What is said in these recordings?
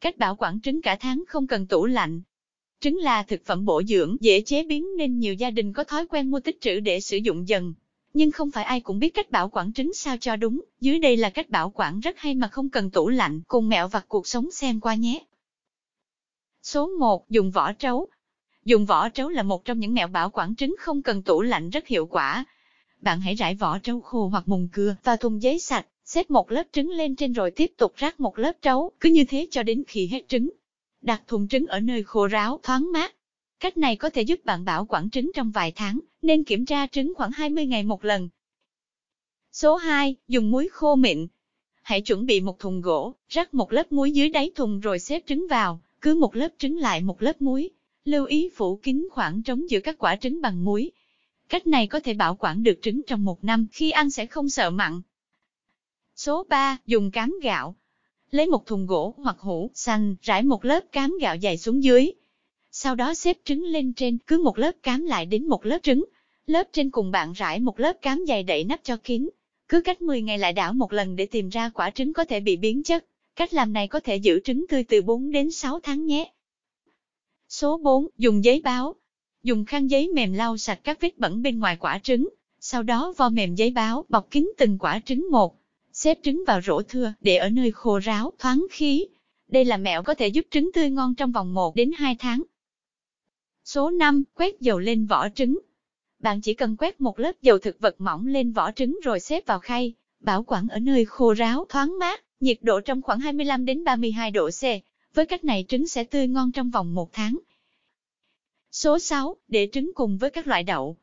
Cách bảo quản trứng cả tháng không cần tủ lạnh. Trứng là thực phẩm bổ dưỡng, dễ chế biến nên nhiều gia đình có thói quen mua tích trữ để sử dụng dần. Nhưng không phải ai cũng biết cách bảo quản trứng sao cho đúng, dưới đây là cách bảo quản rất hay mà không cần tủ lạnh, cùng mẹo vặt cuộc sống xem qua nhé. Số 1. Dùng vỏ trấu Dùng vỏ trấu là một trong những mẹo bảo quản trứng không cần tủ lạnh rất hiệu quả. Bạn hãy rải vỏ trấu khô hoặc mùng cưa vào thùng giấy sạch, xếp một lớp trứng lên trên rồi tiếp tục rác một lớp trấu, cứ như thế cho đến khi hết trứng. Đặt thùng trứng ở nơi khô ráo, thoáng mát. Cách này có thể giúp bạn bảo quản trứng trong vài tháng, nên kiểm tra trứng khoảng 20 ngày một lần. Số 2. Dùng muối khô mịn. Hãy chuẩn bị một thùng gỗ, rắc một lớp muối dưới đáy thùng rồi xếp trứng vào, cứ một lớp trứng lại một lớp muối. Lưu ý phủ kín khoảng trống giữa các quả trứng bằng muối. Cách này có thể bảo quản được trứng trong một năm, khi ăn sẽ không sợ mặn. Số 3, dùng cám gạo. Lấy một thùng gỗ hoặc hũ xanh, rải một lớp cám gạo dày xuống dưới. Sau đó xếp trứng lên trên, cứ một lớp cám lại đến một lớp trứng. Lớp trên cùng bạn rải một lớp cám dày đậy nắp cho kín. Cứ cách 10 ngày lại đảo một lần để tìm ra quả trứng có thể bị biến chất. Cách làm này có thể giữ trứng tươi từ 4 đến 6 tháng nhé. Số 4, dùng giấy báo. Dùng khăn giấy mềm lau sạch các vết bẩn bên ngoài quả trứng, sau đó vo mềm giấy báo bọc kín từng quả trứng một xếp trứng vào rổ thưa để ở nơi khô ráo, thoáng khí. Đây là mẹo có thể giúp trứng tươi ngon trong vòng 1 đến 2 tháng. Số 5. Quét dầu lên vỏ trứng. Bạn chỉ cần quét một lớp dầu thực vật mỏng lên vỏ trứng rồi xếp vào khay, bảo quản ở nơi khô ráo, thoáng mát, nhiệt độ trong khoảng 25 đến 32 độ C. Với cách này trứng sẽ tươi ngon trong vòng 1 tháng. Số 6. Để trứng cùng với các loại đậu.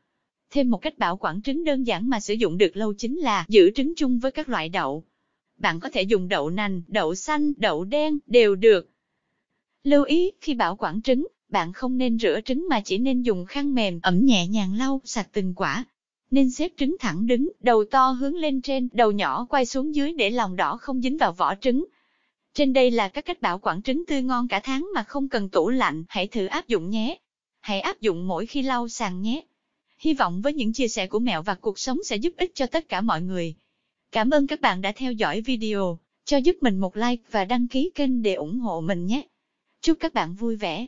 Thêm một cách bảo quản trứng đơn giản mà sử dụng được lâu chính là giữ trứng chung với các loại đậu. Bạn có thể dùng đậu nành, đậu xanh, đậu đen, đều được. Lưu ý, khi bảo quản trứng, bạn không nên rửa trứng mà chỉ nên dùng khăn mềm ẩm nhẹ nhàng lau sạch từng quả. Nên xếp trứng thẳng đứng, đầu to hướng lên trên, đầu nhỏ quay xuống dưới để lòng đỏ không dính vào vỏ trứng. Trên đây là các cách bảo quản trứng tươi ngon cả tháng mà không cần tủ lạnh, hãy thử áp dụng nhé. Hãy áp dụng mỗi khi lau sàn nhé. Hy vọng với những chia sẻ của mẹo và cuộc sống sẽ giúp ích cho tất cả mọi người. Cảm ơn các bạn đã theo dõi video, cho giúp mình một like và đăng ký kênh để ủng hộ mình nhé. Chúc các bạn vui vẻ.